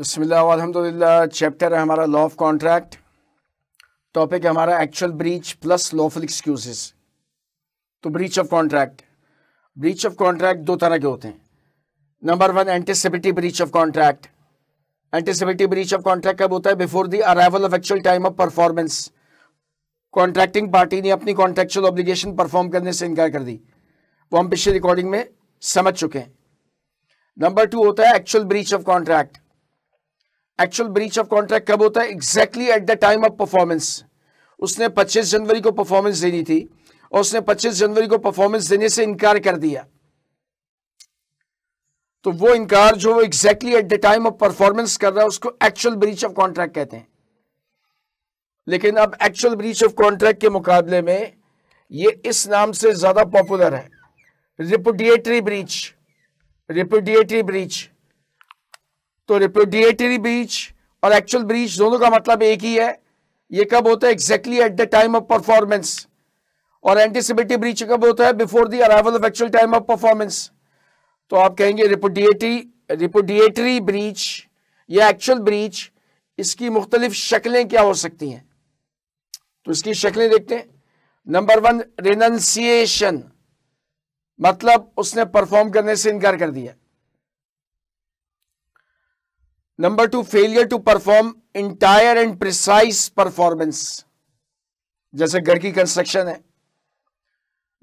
बसमिल्ला chapter है हमारा law of contract topic है हमारा actual breach plus lawful excuses तो breach of contract breach of contract दो तरह के होते हैं number one anticipatory breach of contract anticipatory breach of contract कब होता है before the arrival of actual time of performance contracting party ने अपनी कॉन्ट्रेक्चुअल ऑब्लिगेशन परफॉर्म करने से इनकार कर दी वो हम पिछले रिकॉर्डिंग में समझ चुके हैं नंबर टू होता है actual breach of contract actual breach of contract कब होता है exactly at the time of performance उसने 25 जनवरी को परफॉर्मेंस देनी थी और उसने 25 जनवरी को परफॉर्मेंस देने से इनकार कर दिया तो वो इनकार जो exactly at the time of performance कर रहा है उसको एक्चुअल ब्रीच ऑफ कॉन्ट्रैक्ट कहते हैं लेकिन अब एक्चुअल ब्रीच ऑफ कॉन्ट्रैक्ट के मुकाबले में ये इस नाम से ज्यादा पॉपुलर है रिपोडिएटरी ब्रीच रिपोडिएटरी ब्रीच तो रिप्रोडिएटरी ब्रीच और एक्चुअल ब्रीच दोनों का मतलब एक ही है ये कब होता है exactly at the time of performance और एंटीसिपेटिव ब्रीच कब होता है before the arrival of actual time of performance तो आप कहेंगे रिपोडिएटरी रिपोडिएटरी ब्रीच या एक्चुअल ब्रीच इसकी मुख्तलिफ शक्लें क्या हो सकती हैं तो इसकी शक्लें देखते हैं नंबर वन रिनंसिएशन मतलब उसने परफॉर्म करने से इनकार कर दिया number two failure to perform entire and precise performance जैसे घर की कंस्ट्रक्शन है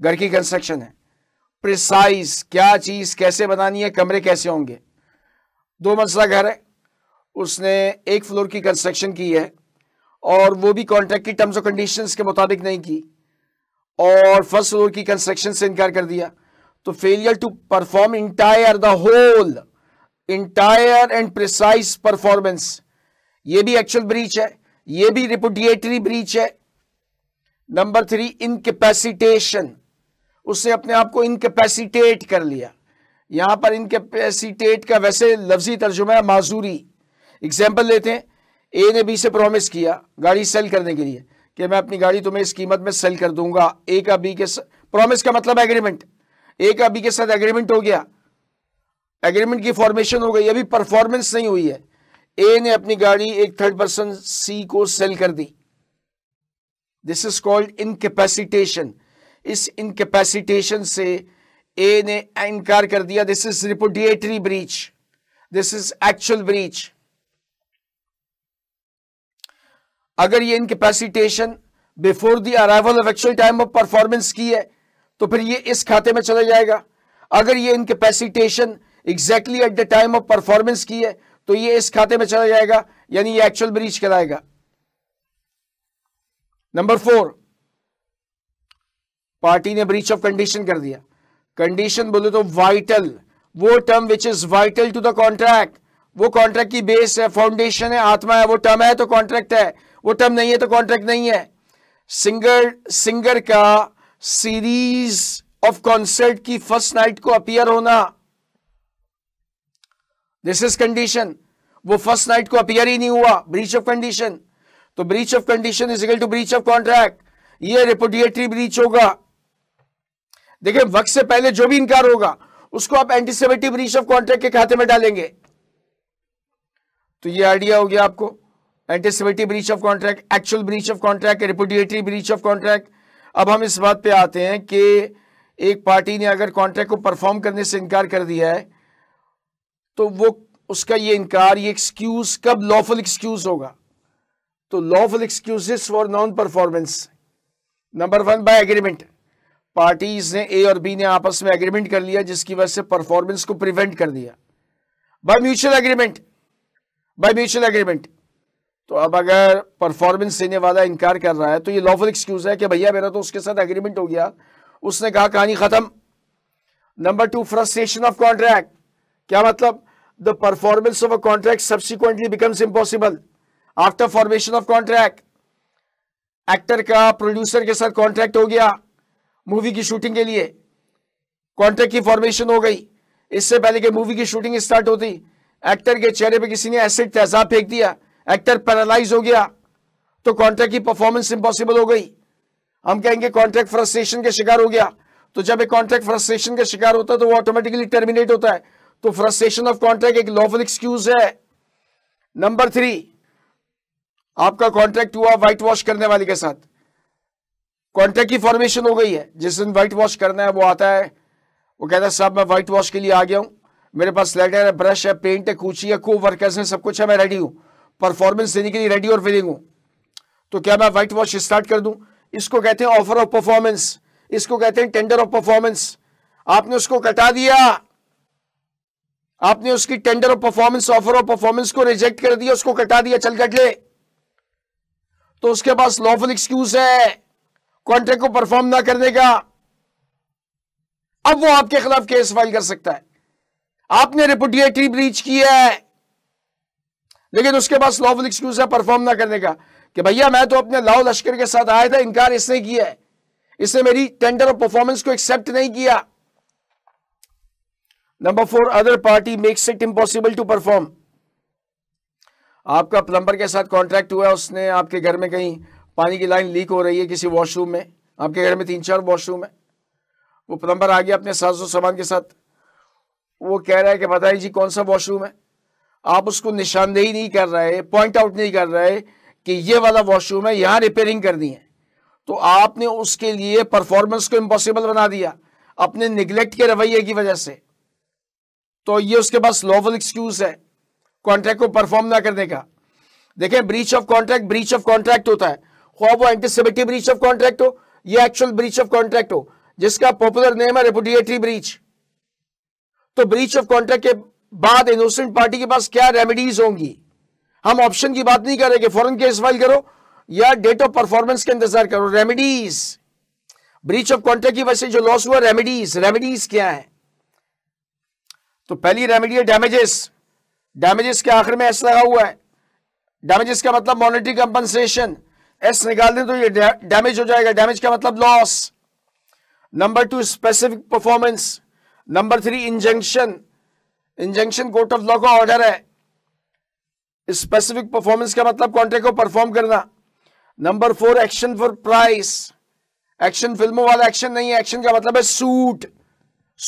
घर की कंस्ट्रक्शन है प्रिसाइज क्या चीज कैसे बनानी है कमरे कैसे होंगे दो मंजिला घर है उसने एक फ्लोर की कंस्ट्रक्शन की है और वो भी कॉन्ट्रैक्ट की टर्म्स और कंडीशंस के मुताबिक नहीं की और फर्स्ट फ्लोर की कंस्ट्रक्शन से इनकार कर दिया तो failure to perform entire the whole entire and precise performance ये भी एक्चुअल ब्रीच है ये भी रिपुडिएटरी ब्रीच है नंबर थ्री इनकेपेसिटेशन उसने अपने आप को इनकेपेसिटेट कर लिया यहां पर इनकेपेसिटेट का वैसे लफ्जी तर्जुमा है माजूरी एग्जाम्पल लेते हैं ए ने बी से प्रॉमिस किया गाड़ी सेल करने के लिए कि मैं अपनी गाड़ी तुम्हें इस कीमत में सेल कर दूंगा ए का बी के प्रॉमिस का मतलब एग्रीमेंट ए का बी के साथ एग्रीमेंट हो गया एग्रीमेंट की फॉर्मेशन हो गई अभी परफॉर्मेंस नहीं हुई है ए ने अपनी गाड़ी एक थर्ड पर्सन सी को सेल कर दी दिस इज कॉल्ड इनकेपेसिटेशन इस इनकेपेसिटेशन से ए ने इनकार कर दिया this is repudiatory breach this is actual breach अगर ये incapacitation before the arrival of actual time of performance की है तो फिर ये इस खाते में चला जाएगा अगर ये incapacitation exactly at the time of performance की है तो ये इस खाते में चला जाएगा यानी ये एक्चुअल ब्रीच कराएगा नंबर फोर पार्टी ने ब्रीच ऑफ कंडीशन कर दिया कंडीशन बोले तो वाइटल वो term which is vital to the contract वो कॉन्ट्रैक्ट की बेस है फाउंडेशन है आत्मा है वो टर्म है तो कॉन्ट्रैक्ट है वो टर्म नहीं है तो कॉन्ट्रैक्ट नहीं है सिंगर सिंगर का सीरीज ऑफ कॉन्सर्ट की फर्स्ट नाइट को अपियर होना दिस इज कंडीशन वो फर्स्ट नाइट को अपियर ही नहीं हुआ ब्रीच ऑफ कंडीशन तो breach of condition is equal to breach of contract ये रिपोडिएटरी ब्रीच होगा देखिए वक्त से पहले जो भी इनकार होगा उसको आप एंटीसेबेटिव ब्रीच ऑफ कॉन्ट्रैक्ट के खाते में डालेंगे तो ये आइडिया हो गया आपको anticipative breach of contract actual breach of contract repudiatory breach of contract अब हम इस बात पे आते हैं कि एक पार्टी ने अगर कॉन्ट्रैक्ट को परफॉर्म करने से इनकार कर दिया है तो वो उसका ये इनकार ये एक्सक्यूज कब लॉफुल एक्सक्यूज होगा तो lawful excuses for non performance number one by agreement parties ने ए और बी ने आपस में एग्रीमेंट कर लिया जिसकी वजह से परफॉर्मेंस को प्रिवेंट कर दिया by mutual agreement by mutual agreement तो अब अगर परफॉर्मेंस देने वाला इनकार कर रहा है तो ये लॉफुल एक्सक्यूज है कि भैया मेरा तो उसके साथ एग्रीमेंट हो गया उसने कहा कहानी खत्म number two frustration of contract क्या मतलब the performance of a contract subsequently becomes impossible after formation of contract actor का प्रोड्यूसर के साथ कॉन्ट्रैक्ट हो गया मूवी की शूटिंग के लिए कॉन्ट्रैक्ट की फॉर्मेशन हो गई इससे पहले कि मूवी की शूटिंग स्टार्ट होती एक्टर के चेहरे पे किसी ने एसिड तेजाब फेंक दिया एक्टर पैरालाइज हो गया तो कॉन्ट्रैक्ट की परफॉर्मेंस इम्पॉसिबल हो गई हम कहेंगे कॉन्ट्रैक्ट फ्रस्ट्रेशन का शिकार हो गया तो जब एक कॉन्ट्रैक्ट फ्रस्ट्रेशन का शिकार होता है तो वो ऑटोमेटिकली टर्मिनेट होता है तो फ्रस्ट्रेशन ऑफ कॉन्ट्रैक्ट एक लॉफुल एक्सक्यूज है नंबर थ्री आपका कॉन्ट्रैक्ट हुआ व्हाइट वॉश करने वाले के साथ कॉन्ट्रैक्ट की फॉर्मेशन हो गई है जिस दिन व्हाइट वॉश करना है वो आता है वो कहता है साहब मैं व्हाइट वॉश के लिए आ गया हूं मेरे पास लेटर है ब्रश है पेंट है कूची है को वर्कर्स है सब कुछ है मैं रेडी हूँ परफॉर्मेंस देने के लिए रेडी और फिलिंग हूं तो क्या मैं व्हाइट वॉश स्टार्ट कर दूं इसको कहते हैं ऑफर ऑफ परफॉर्मेंस इसको कहते हैं टेंडर ऑफ परफॉर्मेंस आपने उसको कटा दिया आपने उसकी टेंडर और परफॉर्मेंस ऑफर और परफॉर्मेंस को रिजेक्ट कर दिया उसको कटा दिया चल कट ले तो उसके पास लॉफुल एक्सक्यूज है कॉन्ट्रैक्ट को परफॉर्म ना करने का अब वो आपके खिलाफ केस फाइल कर सकता है आपने रिपोर्टिएटरी ब्रीच किया है लेकिन उसके पास लॉफुल एक्सक्यूज है परफॉर्म ना करने का कि भैया मैं तो अपने लाओ लश्कर के साथ आया था इनकार इसने किया है इसने मेरी टेंडर और परफॉर्मेंस को एक्सेप्ट नहीं किया number four other party makes it impossible to perform आपका प्लम्बर के साथ कॉन्ट्रैक्ट हुआ है उसने आपके घर में कहीं पानी की लाइन लीक हो रही है किसी वॉशरूम में आपके घर में तीन चार वॉशरूम है वो प्लम्बर आ गया अपने साजो सामान के साथ वो कह रहा है कि बताइए जी कौन सा वॉशरूम है आप उसको निशानदेही नहीं कर रहे पॉइंट आउट नहीं कर रहे कि ये वाला वॉशरूम है यहाँ रिपेयरिंग करनी है तो आपने उसके लिए परफॉर्मेंस को इम्पॉसिबल बना दिया अपने निगलेक्ट के रवैये की वजह से तो ये उसके पास लॉफुल एक्सक्यूज है कॉन्ट्रैक्ट को परफॉर्म ना करने का देखें breach of contract breach of contract होता है ख्वाब वो एंटीसिपेटिव ब्रीच ऑफ कॉन्ट्रैक्ट हो ये एक्चुअल ब्रीच ऑफ कॉन्ट्रैक्ट हो जिसका पॉपुलर नेम है रेपुटेटरी ब्रीच तो ब्रीच ऑफ कॉन्ट्रैक्ट के बाद इनोसेंट पार्टी के पास क्या रेमेडीज होंगी हम ऑप्शन की बात नहीं कर रहे कि फॉरन केस फाइल करो या डेट ऑफ परफॉर्मेंस का इंतजार करो रेमेडीज ब्रीच ऑफ कॉन्ट्रैक्ट की वजह से जो लॉस हुआ रेमेडीज रेमेडीज क्या है तो पहली रेमेडी है डैमेजेस डैमेजेस के आखिर में एस लगा हुआ है डैमेजेस का मतलब मॉनिटरी कंपनसेशन एस निकाल दें तो ये डैमेज हो जाएगा डैमेज का मतलब loss number two specific performance number three injunction injunction court of law का ऑर्डर है स्पेसिफिक परफॉर्मेंस का मतलब कॉन्ट्रैक्ट को परफॉर्म करना number four action for price action फिल्मों वाला एक्शन नहीं है एक्शन का मतलब है सूट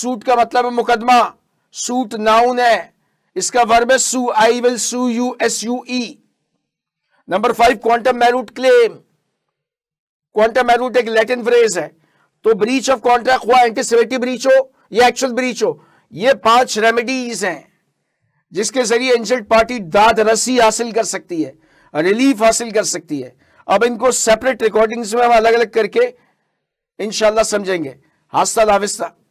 सूट का मतलब है मुकदमा सूट नाउन है इसका वर्ब है sue I will sue you S U E number five quantum meruit claim quantum meruit एक लैटिन फ्रेज है तो ब्रीच ऑफ कॉन्ट्रैक्ट हुआ एंटीसिपेटिव ब्रीच हो या एक्चुअल ब्रीच हो ये पांच रेमेडीज हैं जिसके जरिए इंसल्ट पार्टी दाद रसी हासिल कर सकती है रिलीफ हासिल कर सकती है अब इनको सेपरेट रिकॉर्डिंग्स में हम अलग अलग करके इंशाला समझेंगे हास्ता लाविस्ता